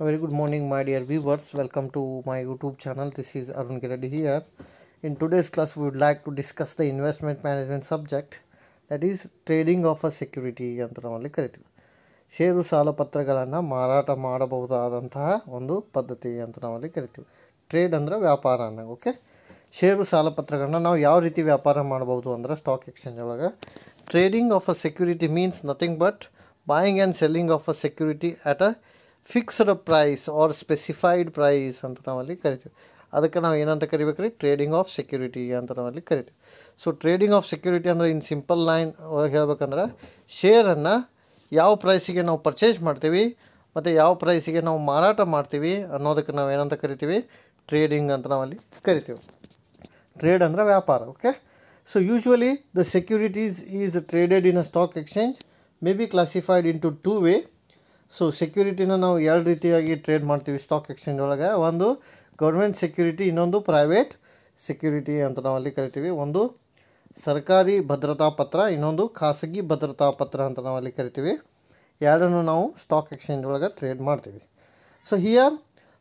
A very good morning, my dear viewers. Welcome to my YouTube channel. This is Arun Giradi here. In today's class, we would like to discuss the investment management subject that is trading of a security ಅಂತ ನಾವಲ್ಲಿ ಕರಿತೀವಿ ಷೇರು ಸಾಲ ಪತ್ರಗಳನ್ನು ಮಾರಾಟ ಮಾಡಬಹುದಾದಂತಹ ಒಂದು ಪದ್ಧತಿ ಅಂತ ನಾವಲ್ಲಿ ಕರಿತೀವಿ ಟ್ರೇಡ್ ಅಂದರೆ ವ್ಯಾಪಾರ ಅನ್ನೋ ಓಕೆ ಷೇರು ಸಾಲ ಪತ್ರಗಳನ್ನ ನಾವು ಯಾವ ರೀತಿ ವ್ಯಾಪಾರ ಮಾಡ್ಬೋದು ಅಂದ್ರೆ ಸ್ಟಾಕ್ ಎಕ್ಸ್ಚೇಂಜ್ ಒಳಗೆ trading of a security means nothing but buying and selling of a security at a fixed price or specified price ಅಂತ ನಾವಲ್ಲಿ ಕರಿತೀವಿ ಅದಕ್ಕೆ ನಾವು ಏನಂತ ಕರಿಬೇಕು ರೀ ಟ್ರೇಡಿಂಗ್ ಆಫ್ ಸೆಕ್ಯೂರಿಟಿ ಅಂತ ನಾವಲ್ಲಿ ಕರಿತೀವಿ ಸೊ ಟ್ರೇಡಿಂಗ್ ಆಫ್ ಸೆಕ್ಯೂರಿಟಿ ಅಂದರೆ ಇನ್ ಸಿಂಪಲ್ ಲೈನ್ ಹೇಳ್ಬೇಕಂದ್ರೆ ಶೇರನ್ನು ಯಾವ ಪ್ರೈಸಿಗೆ ನಾವು ಪರ್ಚೇಸ್ ಮಾಡ್ತೀವಿ ಮತ್ತು ಯಾವ ಪ್ರೈಸಿಗೆ ನಾವು ಮಾರಾಟ ಮಾಡ್ತೀವಿ ಅನ್ನೋದಕ್ಕೆ ನಾವು ಏನಂತ ಕರಿತೀವಿ ಟ್ರೇಡಿಂಗ್ ಅಂತ ನಾವಲ್ಲಿ ಕರಿತೀವಿ ಟ್ರೇಡ್ ಅಂದರೆ ವ್ಯಾಪಾರ okay so usually the securities is traded in a stock exchange may be classified into two way so ಸೆಕ್ಯೂರಿಟಿನ ನಾವು ಎರಡು ರೀತಿಯಾಗಿ ಟ್ರೇಡ್ ಮಾಡ್ತೀವಿ ಸ್ಟಾಕ್ ಎಕ್ಸ್ಚೇಂಜ್ ಒಳಗೆ ಒಂದು ಗೌರ್ಮೆಂಟ್ ಸೆಕ್ಯೂರಿಟಿ ಇನ್ನೊಂದು ಪ್ರೈವೇಟ್ ಸೆಕ್ಯೂರಿಟಿ ಅಂತ ನಾವಲ್ಲಿ ಕರಿತೀವಿ ಒಂದು ಸರ್ಕಾರಿ ಭದ್ರತಾ ಪತ್ರ ಇನ್ನೊಂದು ಖಾಸಗಿ ಭದ್ರತಾ ಪತ್ರ ಅಂತ ನಾವಲ್ಲಿ ಕರಿತೀವಿ ಎರಡನ್ನು ನಾವು ಸ್ಟಾಕ್ ಎಕ್ಸ್ಚೇಂಜ್ ಒಳಗೆ ಟ್ರೇಡ್ ಮಾಡ್ತೀವಿ so here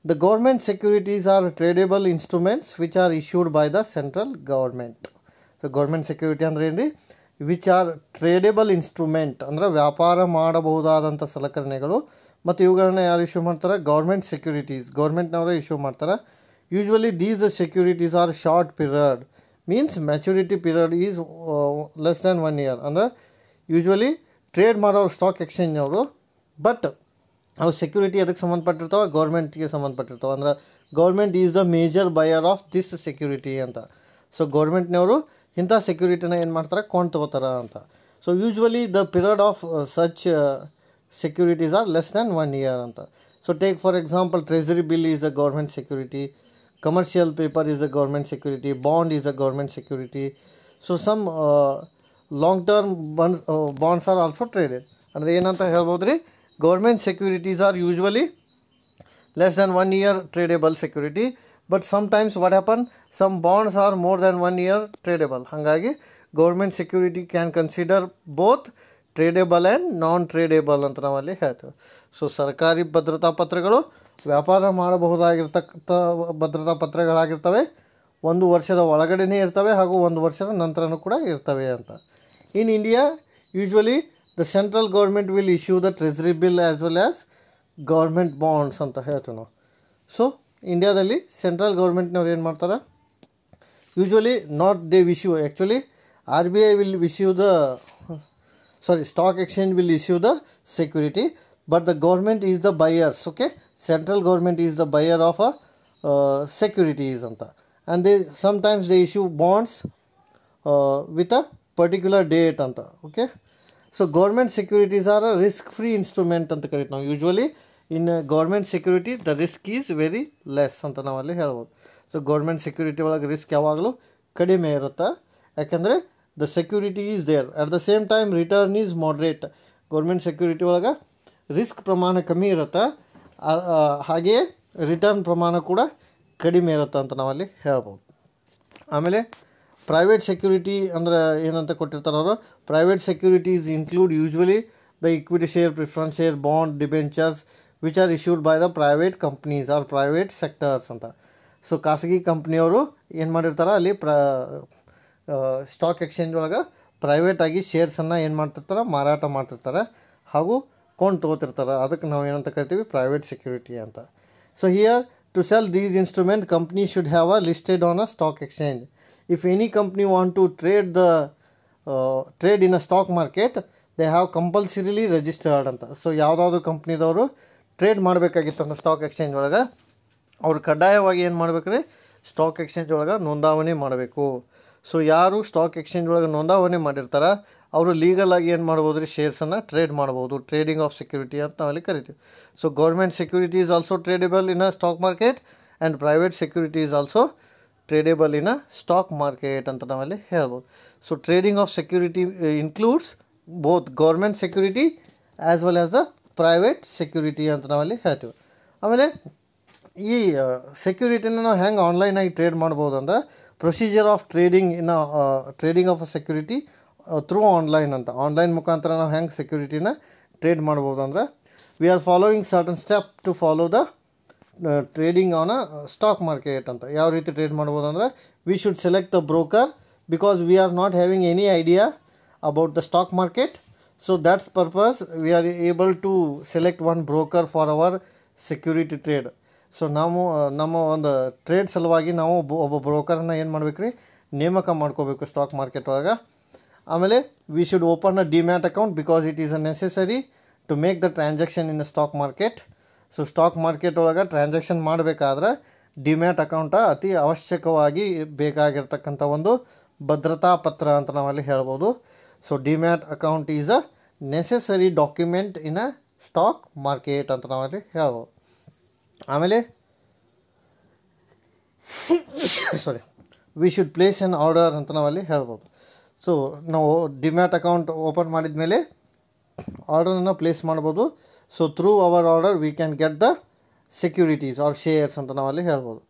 the government securities are tradable instruments which are issued by the central government so government security ಅಂದ್ರೆ ಏನು ರೀ ವಿಚ್ ಆರ್ ಟ್ರೇಡೆಬಲ್ ಇನ್ಸ್ಟ್ರೂಮೆಂಟ್ ಅಂದರೆ ವ್ಯಾಪಾರ ಮಾಡಬಹುದಾದಂಥ ಸಲಕರಣೆಗಳು ಮತ್ತು ಇವುಗಳನ್ನ ಯಾರು ಇಶ್ಯೂ ಮಾಡ್ತಾರೆ ಗೌರ್ಮೆಂಟ್ ಸೆಕ್ಯೂರಿಟೀಸ್ ಗೌರ್ಮೆಂಟ್ನವರೇ ಇಶ್ಯೂ ಮಾಡ್ತಾರೆ usually these securities are short period means maturity period is less than one year ಅಂದರೆ ಯೂಶ್ವಲಿ ಟ್ರೇಡ್ ಮಾಡೋರು ಸ್ಟಾಕ್ ಎಕ್ಸ್ಚೇಂಜ್ನವರು ಬಟ್ ಅವು ಸೆಕ್ಯೂರಿಟಿ ಅದಕ್ಕೆ ಸಂಬಂಧಪಟ್ಟಿರ್ತಾವೆ ಗೌರ್ಮೆಂಟ್ಗೆ ಸಂಬಂಧಪಟ್ಟಿರ್ತಾವೆ ಅಂದ್ರೆ government is the major buyer of this security ಅಂತ ಸೊ ಗೌರ್ಮೆಂಟ್ನವರು ಇಂಥ ಸೆಕ್ಯೂರಿಟಿನ ಏನು ಮಾಡ್ತಾರೆ ಕೊಂಡು ತೊಗೋತಾರೆ ಅಂತ so usually the period of such securities are less than one year ಅಂತ so take for example treasury bill is a government security commercial paper is a government security bond is a government security so some long term bonds bonds are also traded ಅಂದರೆ ಏನಂತ ಹೇಳ್ಬೋದು ರೀ government securities are usually less less one year year tradable but sometimes what happen some bonds are more than one year tradable hangagi government security can consider both tradable and non tradable ಅಂತ ನಾವಲ್ಲಿ ಹೇಳ್ತೇವೆ so ಸರ್ಕಾರಿ ಭದ್ರತಾ ಪತ್ರಗಳು ವ್ಯಾಪಾರ ಮಾಡಬಹುದಾಗಿರ್ತಕ್ಕಂಥ ಭದ್ರತಾ ಪತ್ರಗಳಾಗಿರ್ತವೆ ಒಂದು ವರ್ಷದ ಒಳಗಡೆನೇ ಇರ್ತವೆ ಹಾಗೂ ಒಂದು ವರ್ಷದ ನಂತರನೂ ಕೂಡ ಇರ್ತವೆ ಅಂತ in India usually the central government will issue the treasury bill as well as government bonds ಅಂತ ಹೇಳ್ತೀವಿ ನಾವು ಸೊ ಇಂಡಿಯಾದಲ್ಲಿ ಸೆಂಟ್ರಲ್ ಗೌರ್ಮೆಂಟ್ನವ್ರು ಏನು ಮಾಡ್ತಾರೆ usually not they issue actually R B I will issue the sorry stock exchange will issue the security but the government is the buyers okay central government is the buyer of a securities ಅಂತ and they sometimes they issue bonds with a particular date ಅಂತ okay so government securities are a risk free instrument ಅಂತ ಕರಿತೀವಿ ನಾವು usually in government security the risk is very less ಅಂತ ನಾವಲ್ಲಿ ಹೇಳ್ಬೋದು so government security ಒಳಗೆ risk ಯಾವಾಗಲೂ ಕಡಿಮೆ ಇರುತ್ತೆ ಯಾಕಂದರೆ the security is there at the same time return is moderate government security ಒಳಗೆ ರಿಸ್ಕ್ ಪ್ರಮಾಣ ಕಮ್ಮಿ ಇರುತ್ತೆ ಹಾಗೆಯೇ ರಿಟರ್ನ್ ಪ್ರಮಾಣ ಕೂಡ ಕಡಿಮೆ ಇರುತ್ತೆ ಅಂತ ನಾವಲ್ಲಿ ಹೇಳ್ಬೋದು ಆಮೇಲೆ ಪ್ರೈವೇಟ್ ಸೆಕ್ಯೂರಿಟಿ ಅಂದ್ರೆ ಏನಂತ ಕೊಟ್ಟಿರ್ತಾರೆ ಅವರು private securities include usually the equity share preference share bond debentures which are issued by the private companies or private sectors ಅಂತ ಸೊ ಖಾಸಗಿ ಕಂಪ್ನಿಯವರು ಏನು ಮಾಡಿರ್ತಾರೆ ಅಲ್ಲಿ ಪ್ರ ಸ್ಟಾಕ್ ಎಕ್ಸ್ಚೇಂಜ್ ಒಳಗೆ ಪ್ರೈವೇಟಾಗಿ ಶೇರ್ಸನ್ನು ಏನು ಮಾಡ್ತಿರ್ತಾರೆ ಮಾರಾಟ ಮಾಡ್ತಿರ್ತಾರೆ ಹಾಗೂ ಕೊಂಡು ತೊಗೋತಿರ್ತಾರೆ ಅದಕ್ಕೆ ನಾವು ಏನಂತ ಕರಿತೀವಿ ಪ್ರೈವೇಟ್ ಸೆಕ್ಯೂರಿಟಿ ಅಂತ so here to sell these instrument company should have a listed on a stock exchange if any company want to trade the trade in a stock market they have compulsorily registered ಅಂತ so ಯಾವುದಾದ್ರು ಕಂಪ್ನಿದವರು trade ಮಾಡಬೇಕಾಗಿತ್ತು ಅಂದ್ರೆ stock exchange ಒಳಗೆ ಅವ್ರು ಕಡ್ಡಾಯವಾಗಿ ಏನು ರೀ ಸ್ಟಾಕ್ ಎಕ್ಸ್ಚೇಂಜ್ ಒಳಗೆ ನೋಂದಾವಣೆ ಮಾಡಬೇಕು ಸೊ ಯಾರು ಸ್ಟಾಕ್ ಎಕ್ಸ್ಚೇಂಜ್ ಒಳಗೆ ನೋಂದಾವಣೆ ಮಾಡಿರ್ತಾರೆ ಅವರು ಲೀಗಲಾಗಿ ಏನು ಮಾಡ್ಬೋದು ರೀ ಶೇರ್ಸನ್ನು ಟ್ರೇಡ್ ಮಾಡ್ಬೋದು ಟ್ರೇಡಿಂಗ್ ಆಫ್ ಸೆಕ್ಯೂರಿಟಿ ಅಂತ ನಾವಲ್ಲಿ ಕರಿತೀವಿ so government security is also tradable in a stock market and private security is also tradable in a stock market ಅಂತ ನಾವಲ್ಲಿ ಹೇಳ್ಬೋದು so trading of security includes both government security as well as the private security ಅಂತ ನಾವಲ್ಲಿ ಹೇಳ್ತೀವಿ ಆಮೇಲೆ ಈ ಸೆಕ್ಯೂರಿಟಿನ ನಾವು ಹೆಂಗೆ ಆನ್ಲೈನಾಗಿ ಟ್ರೇಡ್ ಮಾಡ್ಬೋದು ಅಂದರೆ procedure of trading in trading of a security through online ಅಂತ ಆನ್ಲೈನ್ ಮುಖಾಂತರ ನಾವು ಹೆಂಗೆ ಸೆಕ್ಯೂರಿಟಿನ ಟ್ರೇಡ್ ಮಾಡ್ಬೋದು ಅಂದ್ರೆ we are following certain step to follow the trading on a stock market ಅಂತ ಯಾವ ರೀತಿ ಟ್ರೇಡ್ ಮಾಡ್ಬೋದು ಅಂದರೆ we should select the broker because we are not having any idea about the stock market so that's purpose we are able to select one broker for hour security trade so ನಾವು ನಮ್ಮ ಒಂದು trade ಸಲುವಾಗಿ ನಾವು ಒಬ್ಬ ಬ್ರೋಕರನ್ನ ಏನು ಮಾಡ್ಬೇಕು ರೀ ನೇಮಕ ಮಾಡ್ಕೋಬೇಕು ಸ್ಟಾಕ್ ಮಾರ್ಕೆಟ್ ಒಳಗೆ ಆಮೇಲೆ we should open a demat account because it is a necessary to make the transaction in the stock market so stock market ಒಳಗೆ ಟ್ರಾನ್ಸಾಕ್ಷನ್ ಮಾಡಬೇಕಾದ್ರೆ ಡಿಮ್ಯಾಟ್ ಅಕೌಂಟ ಅತಿ ಅವಶ್ಯಕವಾಗಿ ಬೇಕಾಗಿರ್ತಕ್ಕಂಥ ಒಂದು ಭದ್ರತಾ ಪತ್ರ ಅಂತ ನಾವಲ್ಲಿ ಹೇಳ್ಬೋದು so demat account is a necessary document in a stock market ಅಂತ ನಾವಲ್ಲಿ ಹೇಳ್ಬೋದು ಆಮೇಲೆ sorry we should place an order ಅಂತ ನಾವಲ್ಲಿ ಹೇಳ್ಬೋದು ಸೊ ನಾವು ಡಿಮ್ಯಾಟ್ ಅಕೌಂಟ್ ಓಪನ್ ಮಾಡಿದ ಮೇಲೆ ಆರ್ಡರನ್ನು ಪ್ಲೇಸ್ ಮಾಡ್ಬೋದು so through our order we can get the securities or shares ಅಂತ ನಾವಲ್ಲಿ ಹೇಳ್ಬೋದು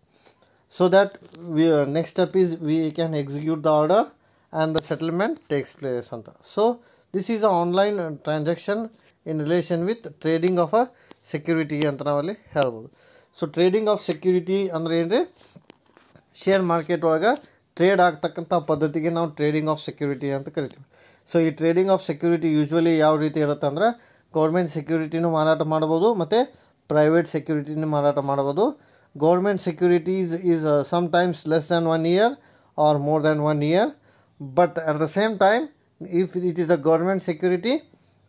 so that we next step is we can execute the order and the settlement takes place on the so this is an online transaction in relation with trading of a security ಅಂತ ನಾವಲ್ಲಿ ಹೇಳ್ಬೋದು so trading of security ಅಂದರೆ ಏನ್ರಿ share market ಒಳಗೆ trade ಆಗ್ತಕ್ಕಂಥ ಪದ್ಧತಿಗೆ ನಾವು trading of security ಅಂತ ಕರಿತೀವಿ ಸೊ ಈ ಟ್ರೇಡಿಂಗ್ ಆಫ್ ಸೆಕ್ಯೂರಿಟಿ ಯೂಶ್ವಲಿ ಯಾವ ರೀತಿ ಇರುತ್ತೆ ಅಂದರೆ ಗೌರ್ಮೆಂಟ್ ಸೆಕ್ಯೂರಿಟಿನೂ ಮಾರಾಟ ಮಾಡ್ಬೋದು ಮತ್ತು ಪ್ರೈವೇಟ್ ಸೆಕ್ಯೂರಿಟಿನೂ ಮಾರಾಟ ಮಾಡ್ಬೋದು government securities is sometimes less than one year or more than one year but at the same time if it is a government security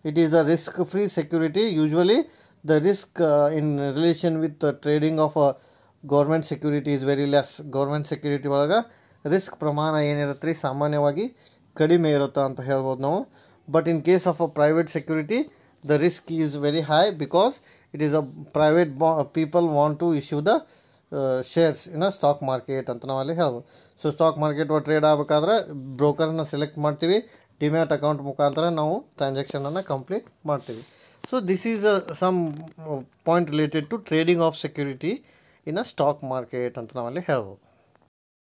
it is a risk free security usually the risk uh, in relation with the trading of a government security is very less government security ಒಳಗೆ risk ಪ್ರಮಾಣ ಏನಿರುತ್ತೆ ರೀ ಸಾಮಾನ್ಯವಾಗಿ ಕಡಿಮೆ ಇರುತ್ತೆ ಅಂತ ಹೇಳ್ಬೋದು ನಾವು but in case of a private security the risk is very high because it is a private ಬಾ people want to issue the shares in stock market ಅಂತ ನಾವಲ್ಲಿ ಹೇಳ್ಬೋದು ಸೊ ಸ್ಟಾಕ್ ಮಾರ್ಕೆಟ್ ಟ್ರೇಡ್ ಆಗಬೇಕಾದ್ರೆ ಬ್ರೋಕರ್ನ ಸೆಲೆಕ್ಟ್ ಮಾಡ್ತೀವಿ demat account ಮುಖಾಂತರ ನಾವು ಟ್ರಾನ್ಸಾಕ್ಷನನ್ನು ಕಂಪ್ಲೀಟ್ ಮಾಡ್ತೀವಿ so this is a some point related to trading of security in stock market ಅಂತ ನಾವಲ್ಲಿ ಹೇಳ್ಬೋದು